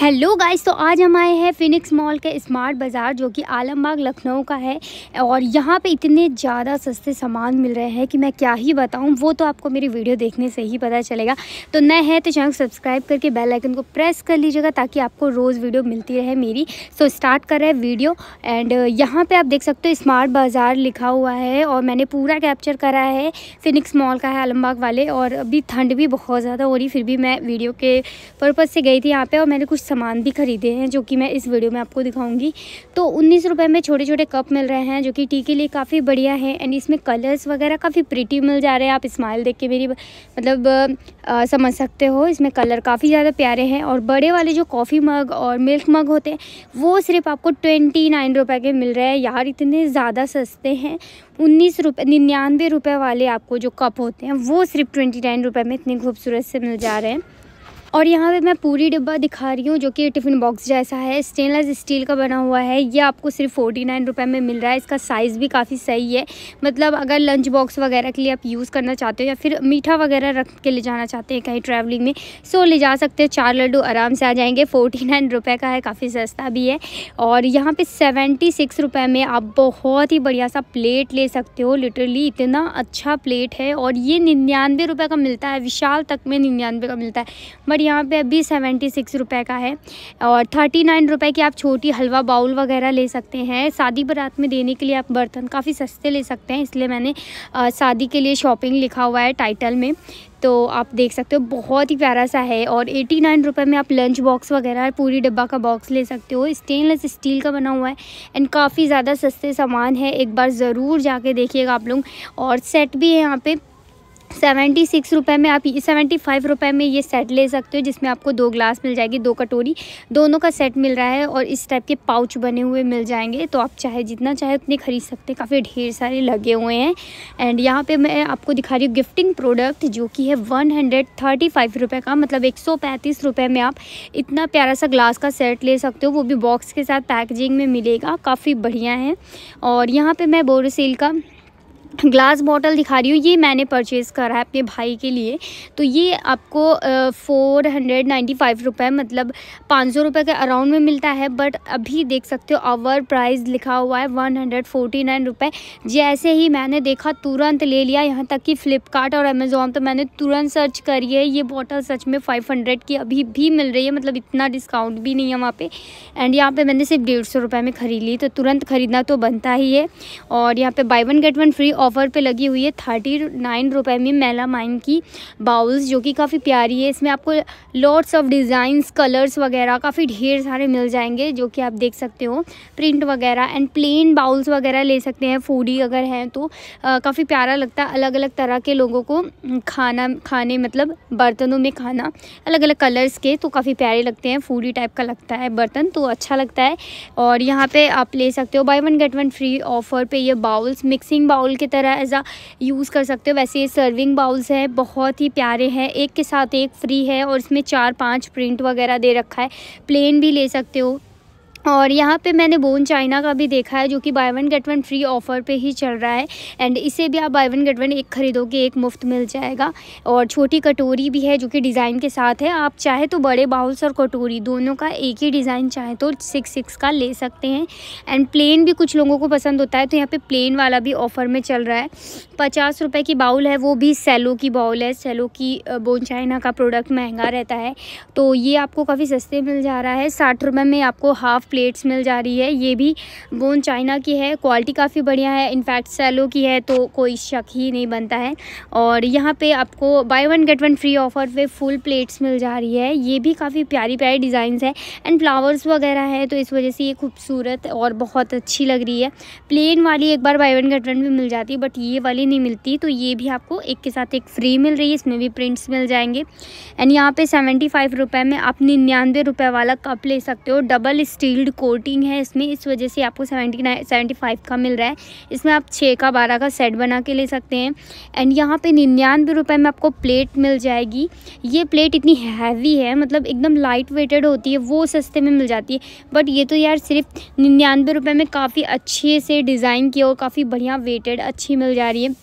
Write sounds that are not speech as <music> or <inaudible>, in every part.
hello guys तो आज हम आए हैं फिनिक्स मॉल के स्मार्ट बाज़ार जो कि आलमबाग लखनऊ का है और यहाँ पे इतने ज़्यादा सस्ते सामान मिल रहे हैं कि मैं क्या ही बताऊँ वो तो आपको मेरी वीडियो देखने से ही पता चलेगा तो नए हैं तो चैनल सब्सक्राइब करके बेल आइकन को प्रेस कर लीजिएगा ताकि आपको रोज़ वीडियो मिलती रहे मेरी सो तो स्टार्ट कर रहे हैं वीडियो एंड यहाँ पर आप देख सकते हो स्मार्ट बाज़ार लिखा हुआ है और मैंने पूरा कैप्चर करा है फिनिक्स मॉल का है आलमबाग वाले और अभी ठंड भी बहुत ज़्यादा हो रही फिर भी मैं वीडियो के पर्पज़ से गई थी यहाँ पर और मैंने कुछ सामान भी ख़रीदे हैं जो कि मैं इस वीडियो में आपको दिखाऊंगी तो उन्नीस रुपये में छोटे छोटे कप मिल रहे हैं जो कि टी के लिए काफ़ी बढ़िया है एंड इसमें कलर्स वगैरह काफ़ी प्रिटी मिल जा रहे हैं आप स्माइल देख के मेरी मतलब आ, समझ सकते हो इसमें कलर काफ़ी ज़्यादा प्यारे हैं और बड़े वाले जो कॉफ़ी मग और मिल्क मग होते हैं वो सिर्फ आपको ट्वेंटी नाइन रुपये के मिल रहे हैं यार इतने ज़्यादा सस्ते हैं उन्नीस रुपये निन्यानवे रुपये वाले आपको जो कप होते हैं वो सिर्फ ट्वेंटी नाइन रुपये में इतने खूबसूरत से मिल जा रहे हैं और यहाँ पे मैं पूरी डिब्बा दिखा रही हूँ जो कि टिफ़िन बॉक्स जैसा है स्टेनलेस स्टील का बना हुआ है ये आपको सिर्फ फोर्टी नाइन रुपये में मिल रहा है इसका साइज़ भी काफ़ी सही है मतलब अगर लंच बॉक्स वगैरह के लिए आप यूज़ करना चाहते हो या फिर मीठा वगैरह रख के ले जाना चाहते हैं कहीं ट्रैवलिंग में सो ले जा सकते हैं चार लड्डू आराम से आ जाएंगे फोर्टी नाइन रुपये का है काफ़ी सस्ता भी है और यहाँ पर सेवेंटी सिक्स रुपये में आप बहुत ही बढ़िया सा प्लेट ले सकते हो लिटरली इतना अच्छा प्लेट है और ये निन्यानवे रुपये का मिलता है विशाल तक में निन्यानवे का मिलता है बट यहाँ पे अभी सेवेंटी सिक्स रुपये का है और थर्टी नाइन रुपये की आप छोटी हलवा बाउल वगैरह ले सकते हैं शादी बरात में देने के लिए आप बर्तन काफ़ी सस्ते ले सकते हैं इसलिए मैंने शादी के लिए शॉपिंग लिखा हुआ है टाइटल में तो आप देख सकते हो बहुत ही प्यारा सा है और एटी नाइन रुपये में आप लंच बॉक्स वगैरह पूरी डिब्बा का बॉक्स ले सकते हो स्टेनलेस स्टील का बना हुआ है एंड काफ़ी ज़्यादा सस्ते सामान है एक बार ज़रूर जाके देखिएगा आप लोग और सेट भी है यहाँ पे सेवेंटी सिक्स रुपये में आप सेवेंटी फाइव रुपये में ये सेट ले सकते हो जिसमें आपको दो ग्लास मिल जाएगी दो कटोरी दोनों का सेट मिल रहा है और इस टाइप के पाउच बने हुए मिल जाएंगे तो आप चाहे जितना चाहे उतने खरीद सकते हैं काफ़ी ढेर सारे लगे हुए हैं एंड यहाँ पे मैं आपको दिखा रही हूँ गिफ्टिंग प्रोडक्ट जो कि है वन हंड्रेड थर्टी फाइव रुपये का मतलब एक सौ पैंतीस रुपये में आप इतना प्यारा सा ग्लास का सेट ले सकते हो वो भी बॉक्स के साथ पैकेजिंग में मिलेगा काफ़ी बढ़िया है और यहाँ पर मैं बोरोसिल का ग्लास बॉटल दिखा रही हूँ ये मैंने परचेज़ करा है अपने भाई के लिए तो ये आपको फ़ोर हंड्रेड नाइन्टी फाइव रुपये मतलब पाँच सौ रुपये के अराउंड में मिलता है बट अभी देख सकते हो आवर प्राइस लिखा हुआ है वन हंड्रेड फोर्टी नाइन रुपये जैसे ही मैंने देखा तुरंत ले लिया यहाँ तक कि फ़्लिपकार्ट और अमेज़ोन तो मैंने तुरंत सर्च करी है ये बॉटल सच में फाइव हंड्रेड की अभी भी मिल रही है मतलब इतना डिस्काउंट भी नहीं है वहाँ पर एंड यहाँ पर मैंने सिर्फ डेढ़ सौ रुपये में ख़रीद ली तो तुरंत ख़रीदना तो बनता ही है और यहाँ पर buy one get one free offer पे लगी हुई है थर्टी नाइन रुपये में मेला माइन की बाउल्स जो कि काफ़ी प्यारी है इसमें आपको लॉट्स ऑफ डिज़ाइंस कलर्स वगैरह काफ़ी ढेर सारे मिल जाएंगे जो कि आप देख सकते हो प्रिंट वगैरह एंड प्लेन बाउल्स वगैरह ले सकते हैं फूडी अगर हैं तो काफ़ी प्यारा लगता है अलग अलग तरह के लोगों को खाना खाने मतलब बर्तनों में खाना अलग अलग कलर्स के तो काफ़ी प्यारे लगते हैं फूडी टाइप का लगता है बर्तन तो अच्छा लगता है और यहाँ पर आप ले सकते हो buy one get one free offer पे ये बाउल्स मिक्सिंग बाउल के तरह ऐसा यूज़ कर सकते हो वैसे ये सर्विंग बाउल्स है बहुत ही प्यारे हैं एक के साथ एक फ्री है और इसमें चार पाँच प्रिंट वगैरह दे रखा है प्लेन भी ले सकते हो और यहाँ पे मैंने बोन चाइना का भी देखा है जो कि buy one get one free offer पे ही चल रहा है एंड इसे भी आप बाय वन गेट वन एक ख़रीदोगे एक मुफ्त मिल जाएगा और छोटी कटोरी भी है जो कि डिज़ाइन के साथ है आप चाहे तो बड़े बाउल्स और कटोरी दोनों का एक ही डिज़ाइन चाहे तो सिक्स सिक्स का ले सकते हैं एंड प्लेन भी कुछ लोगों को पसंद होता है तो यहाँ पर प्लेन वाला भी ऑफ़र में चल रहा है पचास रुपये की बाउल है वो भी सेलो की बाउल है सेलो की बोन चाइना का प्रोडक्ट महंगा रहता है तो ये आपको काफ़ी सस्ते मिल जा रहा है साठ रुपये में आपको हाफ़ प्लेट्स मिल जा रही है ये भी बोन चाइना की है क्वालिटी काफ़ी बढ़िया है इनफैक्ट सैलो की है तो कोई शक ही नहीं बनता है और यहाँ पे आपको buy one get one free offer पे फुल प्लेट्स मिल जा रही है ये भी काफ़ी प्यारी प्यारी डिज़ाइंस है एंड फ्लावर्स वगैरह है तो इस वजह से ये खूबसूरत और बहुत अच्छी लग रही है प्लेन वाली एक बार बाई वन गेट वन भी मिल जाती है बट ये वाली नहीं मिलती तो ये भी आपको एक के साथ एक फ्री मिल रही है इसमें भी प्रिंट्स मिल जाएंगे एंड यहाँ पे सेवेंटी फाइव रुपये में आप निन्यानवे रुपये वाला कप ले सकते हो डबल स्टील गोल्ड कोटिंग है इसमें इस वजह से आपको सेवेंटी नाइन सेवेंटी फाइव का मिल रहा है इसमें आप छः का बारह का सेट बना के ले सकते हैं एंड यहाँ पे निन्यानवे रुपये में आपको प्लेट मिल जाएगी ये प्लेट इतनी हैवी है मतलब एकदम लाइट वेटेड होती है वो सस्ते में मिल जाती है बट ये तो यार सिर्फ निन्यानवे रुपये में काफ़ी अच्छे से डिज़ाइन किया और काफ़ी बढ़िया वेटेड अच्छी मिल जा रही है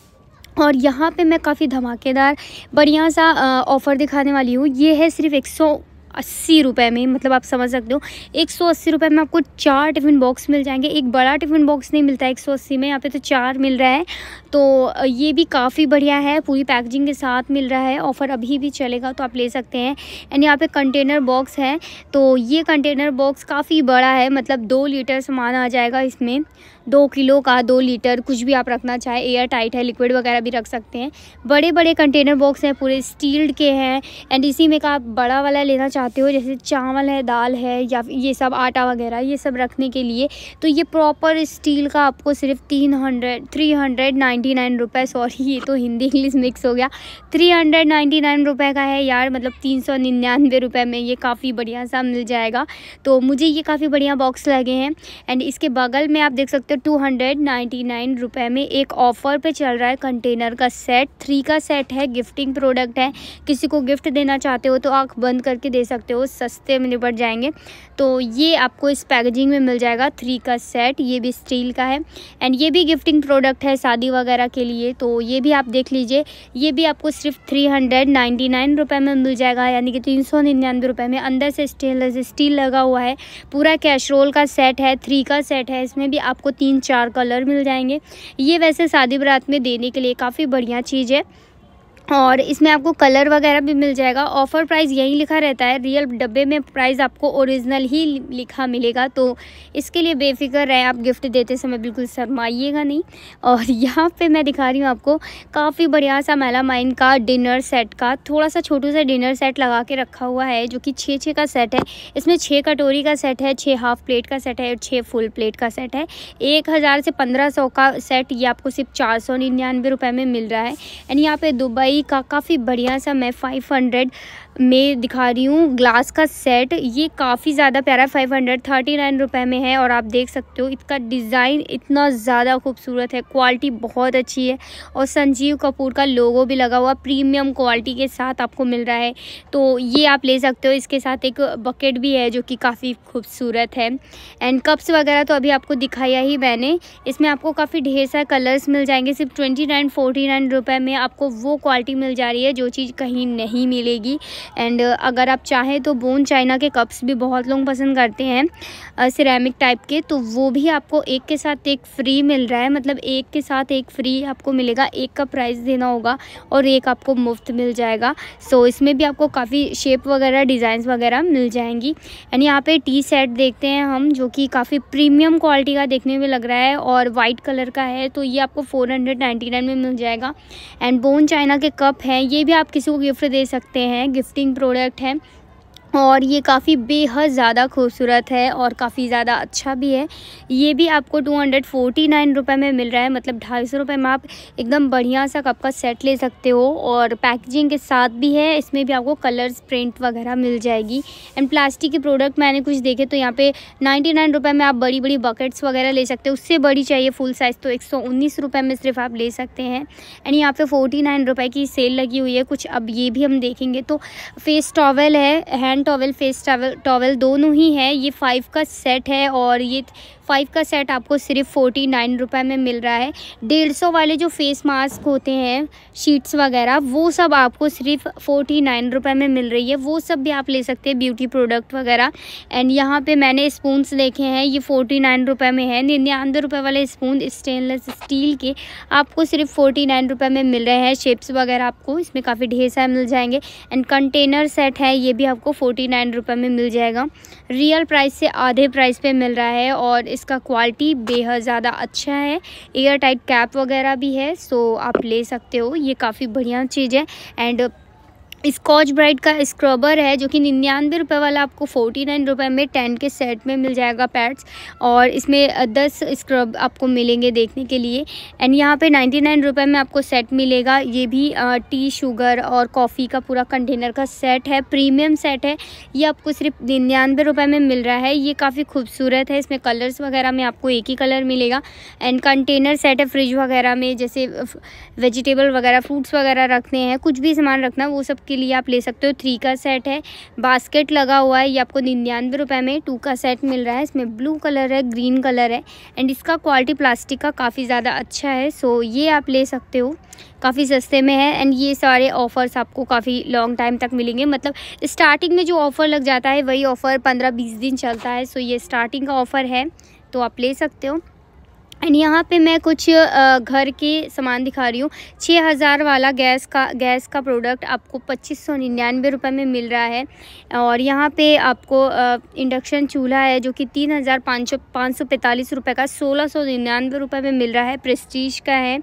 और यहाँ पे मैं काफ़ी धमाकेदार बढ़िया सा ऑफ़र दिखाने वाली हूँ ये है सिर्फ एक सौ अस्सी रुपये में मतलब आप समझ सकते हो एक सौ अस्सी रुपये में आपको चार टिफ़िन बॉक्स मिल जाएंगे एक बड़ा टिफ़िन बॉक्स नहीं मिलता एक सौ अस्सी में यहाँ पे तो चार मिल रहा है तो ये भी काफ़ी बढ़िया है पूरी पैकेजिंग के साथ मिल रहा है ऑफ़र अभी भी चलेगा तो आप ले सकते हैं एंड यहाँ पे कंटेनर बॉक्स है तो ये कंटेनर बॉक्स काफ़ी बड़ा है मतलब दो लीटर सामान आ जाएगा इसमें दो किलो का दो लीटर कुछ भी आप रखना चाहे एयर टाइट है लिक्विड वगैरह भी रख सकते हैं बड़े बड़े कंटेनर बॉक्स हैं पूरे स्टील के हैं एंड इसी में का आप बड़ा वाला लेना चाहते हो जैसे चावल है दाल है या ये सब आटा वगैरह ये सब रखने के लिए तो ये प्रॉपर स्टील का आपको सिर्फ तीन hundred three hundred ninety nine sorry ये तो हिंदी इंग्लिश मिक्स हो गया थ्री हंड्रेड नाइन्टी नाइन रुपये का है यार मतलब तीन सौ निन्यानवे रुपये में ये काफ़ी बढ़िया सा मिल जाएगा तो मुझे ये काफ़ी बढ़िया बॉक्स लगे हैं एंड इसके बगल में आप देख सकते हो टू हंड्रेड नाइन्टी नाइन रुपये में एक ऑफ़र पे चल रहा है कंटेनर का सेट थ्री का सेट है गिफ्टिंग प्रोडक्ट है किसी को गिफ्ट देना चाहते हो तो आँख बंद करके दे सकते हो सस्ते में निपट जाएंगे तो ये आपको इस पैकेजिंग में मिल जाएगा थ्री का सेट ये भी स्टील का है एंड ये भी गिफ्टिंग प्रोडक्ट है शादी वगैरह के लिए तो ये भी आप देख लीजिए ये भी आपको सिर्फ थ्री हंड्रेड नाइन्टी नाइन रुपये में मिल जाएगा यानी कि तीन सौ निन्यानवे रुपये में अंदर से स्टेनलेस स्टील लगा हुआ है पूरा कैशरोल का सेट है थ्री का सेट है इसमें भी आपको तीन चार कलर मिल जाएंगे ये वैसे शादी बरात में देने के लिए काफ़ी बढ़िया चीज़ है और इसमें आपको कलर वगैरह भी मिल जाएगा ऑफ़र प्राइस यही लिखा रहता है रियल डब्बे में प्राइस आपको ओरिजिनल ही लिखा मिलेगा तो इसके लिए बेफिक्र रहे आप गिफ्ट देते समय बिल्कुल शरमाइएगा नहीं और <laughs> यहाँ पे मैं दिखा रही हूँ आपको काफ़ी बढ़िया सा मेला माइन का डिनर सेट का थोड़ा सा छोटू सा डिनर सेट लगा के रखा हुआ है जो कि छः छः का सेट है इसमें छः कटोरी का सेट है छः हाफ प्लेट का सेट है और छः फुल प्लेट का सेट है एक हज़ार से पंद्रह सौ का सेट ये आपको सिर्फ चार सौ निन्यानवे रुपये में मिल रहा है यानी यहाँ पर दुबई कंपनी का काफ़ी बढ़िया सा मैं 500 में दिखा रही हूँ ग्लास का सेट ये काफ़ी ज़्यादा प्यारा फाइव हंड्रेड थर्टी नाइन रुपये में है और आप देख सकते हो इसका डिज़ाइन इतना ज़्यादा खूबसूरत है क्वालिटी बहुत अच्छी है और संजीव कपूर का लोगो भी लगा हुआ प्रीमियम क्वालिटी के साथ आपको मिल रहा है तो ये आप ले सकते हो इसके साथ एक बकेट भी है जो कि काफ़ी खूबसूरत है एंड कप्स वगैरह तो अभी आपको दिखाया ही मैंने इसमें आपको काफ़ी ढेर सारे कलर्स मिल जाएंगे सिर्फ ट्वेंटी नाइन फोर्टी नाइन में आपको वो क्वालिटी क्वालिटी मिल जा रही है जो चीज़ कहीं नहीं मिलेगी एंड uh, अगर आप चाहें तो बोन चाइना के कप्स भी बहुत लोग पसंद करते हैं सिरेमिक uh, टाइप के तो वो भी आपको एक के साथ एक फ्री मिल रहा है मतलब एक के साथ एक फ्री आपको मिलेगा एक का प्राइस देना होगा और एक आपको मुफ्त मिल जाएगा सो so, इसमें भी आपको काफ़ी शेप वगैरह डिज़ाइंस वगैरह मिल जाएंगी एंड यहाँ पे टी सेट देखते हैं हम जो कि काफ़ी प्रीमियम क्वालिटी का देखने में लग रहा है और वाइट कलर का है तो ये आपको 499 में मिल जाएगा एंड बोन चाइना के कप हैं ये भी आप किसी को गिफ्ट दे सकते हैं गिफ्टिंग प्रोडक्ट हैं और ये काफ़ी बेहद ज़्यादा खूबसूरत है और काफ़ी ज़्यादा अच्छा भी है ये भी आपको टू हंड्रेड फोर्टी नाइन रुपये में मिल रहा है मतलब ढाई सौ रुपये में आप एकदम बढ़िया सा कप का सेट ले सकते हो और पैकेजिंग के साथ भी है इसमें भी आपको कलर्स प्रिंट वगैरह मिल जाएगी एंड प्लास्टिक के प्रोडक्ट मैंने कुछ देखे तो यहाँ पे नाइन्टी नाइन रुपये में आप बड़ी बड़ी बकेट्स वगैरह ले सकते हो उससे बड़ी चाहिए फुल साइज़ तो एक सौ उन्नीस रुपये में सिर्फ आप ले सकते हैं एंड यहाँ पर फोर्टी नाइन रुपये की सेल लगी हुई है कुछ अब ये भी हम देखेंगे तो फेस टॉवल है hand hand towel face towel दोनों ही है ये फ़ाइव का सेट है और ये फाइव का सेट आपको सिर्फ फोर्टी नाइन रुपये में मिल रहा है डेढ़ सौ वाले जो फेस मास्क होते हैं शीट्स वगैरह वो सब आपको सिर्फ फोर्टी नाइन रुपये में मिल रही है वो सब भी आप ले सकते हैं ब्यूटी प्रोडक्ट वगैरह एंड यहाँ पे मैंने स्पून देखे हैं ये फोर्टी नाइन रुपये में है निन्यानवे रुपये वाले स्पून स्टेनलेस स्टील के आपको सिर्फ फोर्टी नाइन में मिल रहे हैं शेप्स वगैरह आपको इसमें काफ़ी ढेर सारे मिल जाएंगे एंड कंटेनर सेट है ये भी आपको फोर्टी नाइन रुपये में मिल जाएगा रियल प्राइस से आधे प्राइस पे मिल रहा है और इसका क्वालिटी बेहद ज़्यादा अच्छा है एयर टाइट कैप वगैरह भी है सो आप ले सकते हो ये काफ़ी बढ़िया चीज़ है एंड स्कॉच ब्राइट का स्क्रबर है जो कि निन्यानवे रुपये वाला आपको फोर्टी नाइन रुपये में टेन के सेट में मिल जाएगा पैड्स और इसमें दस स्क्रब आपको मिलेंगे देखने के लिए एंड यहाँ पे नाइन्टी नाइन रुपये में आपको सेट मिलेगा ये भी टी शुगर और कॉफ़ी का पूरा कंटेनर का सेट है प्रीमियम सेट है ये आपको सिर्फ निन्यानवे रुपये में मिल रहा है ये काफ़ी खूबसूरत है इसमें कलर्स वगैरह में आपको एक ही कलर मिलेगा एंड कंटेनर सेट है फ्रिज वगैरह में जैसे वेजिटेबल वगैरह फ्रूट्स वगैरह रखने हैं कुछ भी सामान रखना वो सब के लिए आप ले सकते हो थ्री का सेट है बास्केट लगा हुआ है ये आपको निन्यानवे रुपये में टू का सेट मिल रहा है इसमें ब्लू कलर है ग्रीन कलर है एंड इसका क्वालिटी प्लास्टिक का काफ़ी ज़्यादा अच्छा है सो ये आप ले सकते हो काफ़ी सस्ते में है एंड ये सारे ऑफ़र्स आपको काफ़ी लॉन्ग टाइम तक मिलेंगे मतलब स्टार्टिंग में जो ऑफ़र लग जाता है वही ऑफ़र पंद्रह बीस दिन चलता है सो ये स्टार्टिंग का ऑफ़र है तो आप ले सकते हो एंड यहाँ पे मैं कुछ घर के सामान दिखा रही हूँ छः हज़ार वाला गैस का गैस का प्रोडक्ट आपको पच्चीस सौ निन्यानवे रुपये में मिल रहा है और यहाँ पे आपको इंडक्शन चूल्हा है जो कि तीन हज़ार पाँच सौ पाँच सौ पैंतालीस रुपये का सोलह सौ निन्यानवे रुपये में मिल रहा है प्रेस्टीज का है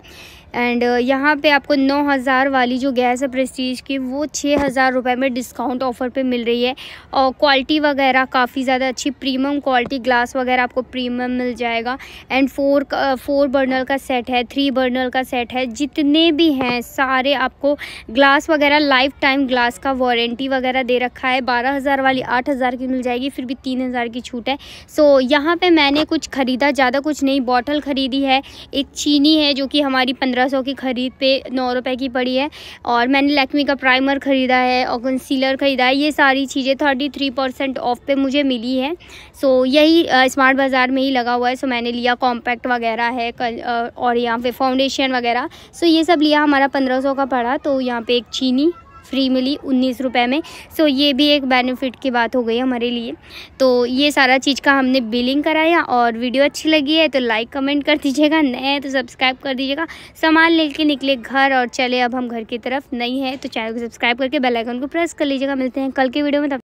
एंड uh, यहाँ पे आपको नौ हज़ार वाली जो गैस है प्रेस्टीज की वो छः हज़ार रुपये में डिस्काउंट ऑफ़र पे मिल रही है और क्वालिटी वगैरह काफ़ी ज़्यादा अच्छी प्रीमियम क्वालिटी ग्लास वगैरह आपको प्रीमियम मिल जाएगा एंड फोर फोर बर्नल का सेट है थ्री बर्नल का सेट है जितने भी हैं सारे आपको ग्लास वगैरह लाइफ टाइम ग्लास का वारंटी वगैरह दे रखा है बारह हज़ार वाली आठ हज़ार की मिल जाएगी फिर भी तीन हज़ार की छूट है सो यहाँ पर मैंने कुछ ख़रीदा ज़्यादा कुछ नहीं बॉटल ख़रीदी है एक चीनी है जो कि हमारी पंद्रह पंद्रह सौ की ख़रीद पे नौ रुपए की पड़ी है और मैंने लैक्मी का प्राइमर ख़रीदा है और कंसीलर ख़रीदा है ये सारी चीज़ें थर्टी थ्री परसेंट ऑफ पे मुझे मिली है सो यही स्मार्ट बाज़ार में ही लगा हुआ है सो मैंने लिया कॉम्पैक्ट वगैरह है और यहाँ पर फाउंडेशन वगैरह सो ये सब लिया हमारा पंद्रह का पड़ा तो यहाँ पर एक चीनी फ्री मिली उन्नीस रुपये में सो ये भी एक बेनिफिट की बात हो गई हमारे लिए तो ये सारा चीज़ का हमने बिलिंग कराया और वीडियो अच्छी लगी है तो लाइक कमेंट कर दीजिएगा नए हैं तो सब्सक्राइब कर दीजिएगा सामान लेके निकले घर और चले अब हम घर की तरफ नहीं है तो चैनल को सब्सक्राइब करके बेलाइकन को प्रेस कर लीजिएगा मिलते हैं कल के वीडियो में तब